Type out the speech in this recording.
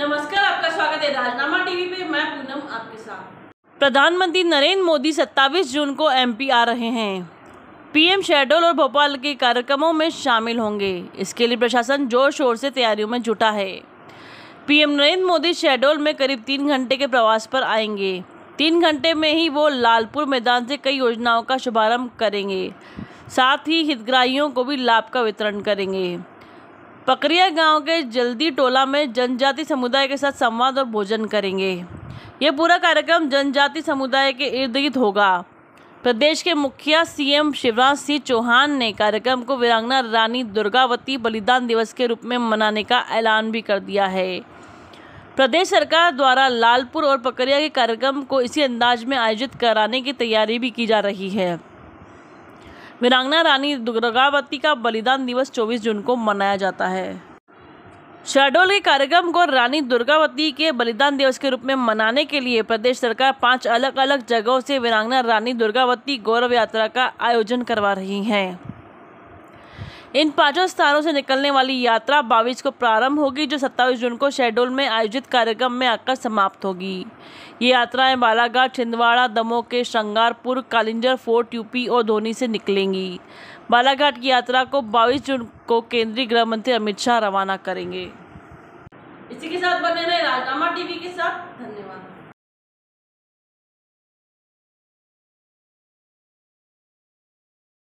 नमस्कार आपका स्वागत है राजनामा टीवी पे मैं पूनम आपके साथ प्रधानमंत्री नरेंद्र मोदी 27 जून को एमपी आ रहे हैं पीएम शेड्यूल और भोपाल के कार्यक्रमों में शामिल होंगे इसके लिए प्रशासन जोर शोर से तैयारियों में जुटा है पीएम नरेंद्र मोदी शेड्यूल में करीब तीन घंटे के प्रवास पर आएंगे तीन घंटे में ही वो लालपुर मैदान से कई योजनाओं का शुभारंभ करेंगे साथ ही हितग्राहियों को भी लाभ का वितरण करेंगे पकरिया गांव के जल्दी टोला में जनजाति समुदाय के साथ संवाद और भोजन करेंगे ये पूरा कार्यक्रम जनजाति समुदाय के इर्द गिर्द होगा प्रदेश के मुखिया सीएम शिवराज सिंह चौहान ने कार्यक्रम को वीरांगना रानी दुर्गावती बलिदान दिवस के रूप में मनाने का ऐलान भी कर दिया है प्रदेश सरकार द्वारा लालपुर और पकरिया के कार्यक्रम को इसी अंदाज में आयोजित कराने की तैयारी भी की जा रही है वीरांगना रानी दुर्गावती का बलिदान दिवस 24 जून को मनाया जाता है शहडोल के कार्यक्रम को रानी दुर्गावती के बलिदान दिवस के रूप में मनाने के लिए प्रदेश सरकार पांच अलग अलग जगहों से वीरांगना रानी दुर्गावती गौरव यात्रा का आयोजन करवा रही है इन पांचों स्थानों से निकलने वाली यात्रा बाईस को प्रारंभ होगी जो सत्ताईस जून को शेड्यूल में आयोजित कार्यक्रम में आकर समाप्त होगी ये यात्राएं बालाघाट छिंदवाड़ा दमोह के श्रृंगारपुर कालिंजर फोर्ट यूपी और धोनी से निकलेंगी बालाघाट की यात्रा को बाईस जून को केंद्रीय गृह मंत्री अमित शाह रवाना करेंगे इसी के साथ बने रहे राजनामा टीवी के साथ धन्यवाद